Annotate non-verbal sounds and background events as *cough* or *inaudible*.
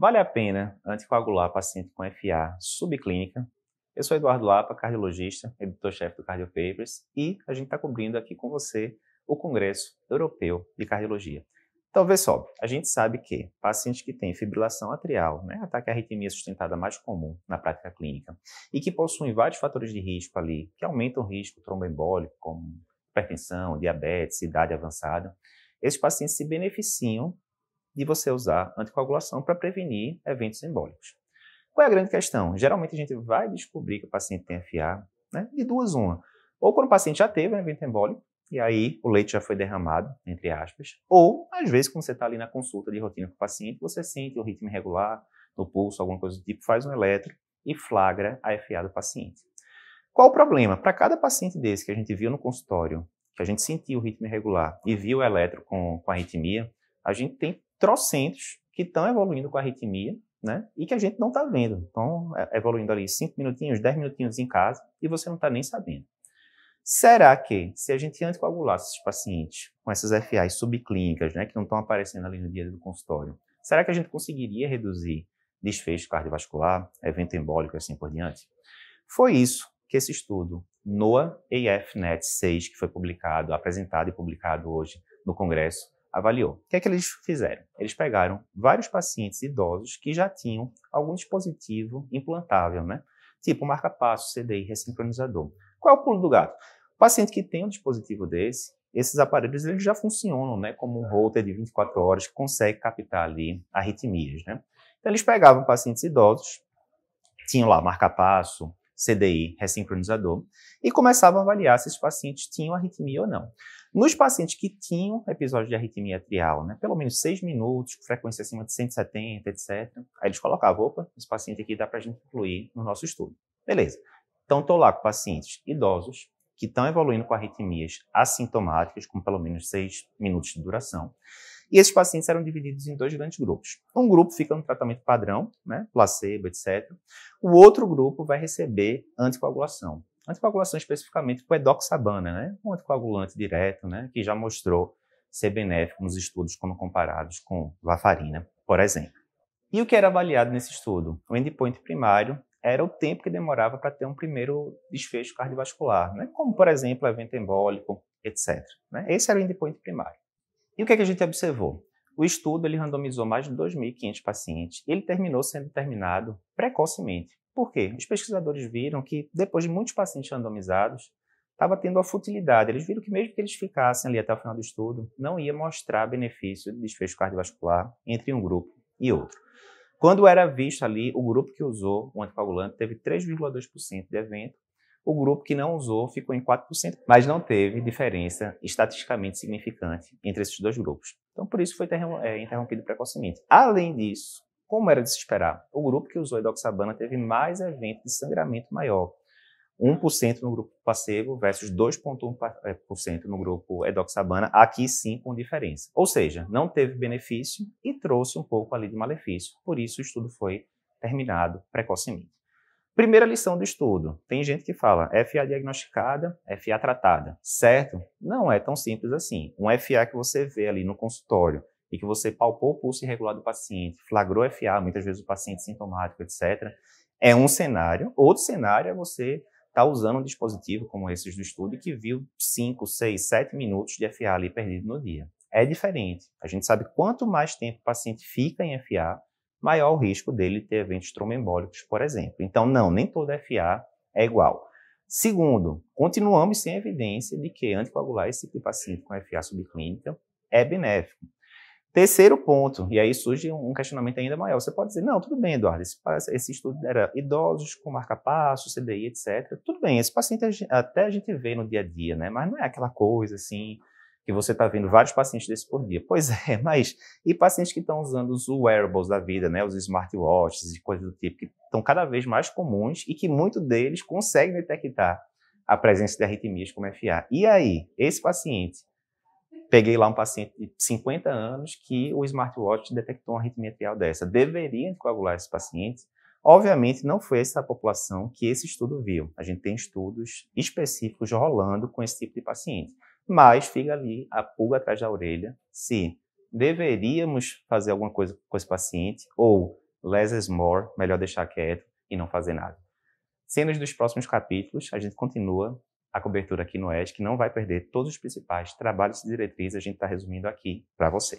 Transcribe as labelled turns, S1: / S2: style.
S1: Vale a pena anticoagular paciente com FA subclínica? Eu sou Eduardo Lapa, cardiologista, editor-chefe do Cardiopapers, e a gente está cobrindo aqui com você o Congresso Europeu de Cardiologia. Então, vê só, a gente sabe que pacientes que têm fibrilação atrial, né, ataque à arritmia sustentada mais comum na prática clínica, e que possuem vários fatores de risco ali, que aumentam o risco tromboembólico, como hipertensão, diabetes, idade avançada, esses pacientes se beneficiam de você usar anticoagulação para prevenir eventos embólicos. Qual é a grande questão? Geralmente a gente vai descobrir que o paciente tem FA né, de duas uma. Ou quando o paciente já teve um evento embólico, e aí o leite já foi derramado, entre aspas. Ou, às vezes, quando você está ali na consulta de rotina com o paciente, você sente o ritmo irregular no pulso, alguma coisa do tipo, faz um eletro e flagra a FA do paciente. Qual o problema? Para cada paciente desse que a gente viu no consultório, que a gente sentiu o ritmo irregular e viu o eletro com, com arritmia, a gente tem trocentos que estão evoluindo com a arritmia, né? E que a gente não está vendo. Estão é, evoluindo ali 5 minutinhos, 10 minutinhos em casa e você não está nem sabendo. Será que, se a gente anticoagulasse esses pacientes com essas FAs subclínicas, né, que não estão aparecendo ali no dia do consultório, será que a gente conseguiria reduzir desfecho cardiovascular, evento embólico e assim por diante? Foi isso que esse estudo NOAA AFNet 6, que foi publicado, apresentado e publicado hoje no Congresso, avaliou. O que é que eles fizeram? Eles pegaram vários pacientes idosos que já tinham algum dispositivo implantável, né? Tipo marca-passo, CDI, ressincronizador. Qual é o pulo do gato? O paciente que tem um dispositivo desse, esses aparelhos eles já funcionam, né, como um router de 24 horas que consegue captar ali arritmias, né? Então eles pegavam pacientes idosos, tinham lá marca-passo, CDI ressincronizador e começavam a avaliar se os pacientes tinham arritmia ou não. Nos pacientes que tinham episódio de arritmia atrial, né, pelo menos 6 minutos, frequência acima de 170, etc., aí eles colocavam, opa, esse paciente aqui dá para a gente incluir no nosso estudo. Beleza. Então, estou lá com pacientes idosos, que estão evoluindo com arritmias assintomáticas, com pelo menos seis minutos de duração. E esses pacientes eram divididos em dois grandes grupos. Um grupo fica no tratamento padrão, né, placebo, etc. O outro grupo vai receber anticoagulação. Anticoagulação especificamente com edoxabana, né, um anticoagulante direto, né, que já mostrou ser benéfico nos estudos quando comparados com varfarina, por exemplo. E o que era avaliado nesse estudo? O endpoint primário era o tempo que demorava para ter um primeiro desfecho cardiovascular, né? como, por exemplo, evento embólico, etc. Né? Esse era o endpoint primário. E o que, é que a gente observou? O estudo ele randomizou mais de 2.500 pacientes. Ele terminou sendo terminado precocemente. Por quê? Os pesquisadores viram que, depois de muitos pacientes randomizados, estava tendo a futilidade. Eles viram que, mesmo que eles ficassem ali até o final do estudo, não ia mostrar benefício de desfecho cardiovascular entre um grupo e outro. Quando era visto ali, o grupo que usou o anticoagulante teve 3,2% de evento, o grupo que não usou ficou em 4%, mas não teve diferença estatisticamente significante entre esses dois grupos. Então, por isso foi é, interrompido precocemente. Além disso, como era de se esperar, o grupo que usou edoxabana teve mais evento de sangramento maior, 1% no grupo placebo versus 2,1% eh, no grupo edoxabana, aqui sim com diferença. Ou seja, não teve benefício e trouxe um pouco ali de malefício, por isso o estudo foi terminado precocemente. Primeira lição do estudo. Tem gente que fala FA diagnosticada, FA tratada, certo? Não é tão simples assim. Um FA que você vê ali no consultório e que você palpou o pulso irregular do paciente, flagrou FA, muitas vezes o paciente sintomático, etc., é um cenário. Outro cenário é você está usando um dispositivo como esses do estudo e que viu 5, 6, 7 minutos de FA ali perdido no dia. É diferente. A gente sabe quanto mais tempo o paciente fica em FA, maior o risco dele ter eventos trombembólicos, por exemplo. Então, não, nem toda FA é igual. Segundo, continuamos sem evidência de que anticoagular esse tipo de paciente com FA subclínica é benéfico. Terceiro ponto, e aí surge um questionamento ainda maior. Você pode dizer, não, tudo bem, Eduardo, esse, esse estudo era idosos com marca-passo, CDI, etc. Tudo bem, esse paciente até a gente vê no dia a dia, né? Mas não é aquela coisa assim que você está vendo vários pacientes desse por dia. Pois *laughs* é, mas e pacientes que estão usando os wearables da vida, né? Os smartwatches e coisas do tipo, que estão cada vez mais comuns e que muitos deles conseguem detectar a presença de arritmias como FA. E aí, esse paciente, peguei lá um paciente de 50 anos que o smartwatch detectou uma arritmia atrial dessa. Deveria coagular esse paciente. Obviamente, não foi essa população que esse estudo viu. A gente tem estudos específicos rolando com esse tipo de paciente. Mas fica ali a pulga atrás da orelha se deveríamos fazer alguma coisa com esse paciente ou less is more, melhor deixar quieto e não fazer nada. Cenas dos próximos capítulos, a gente continua a cobertura aqui no que não vai perder todos os principais trabalhos e diretrizes, a gente está resumindo aqui para você.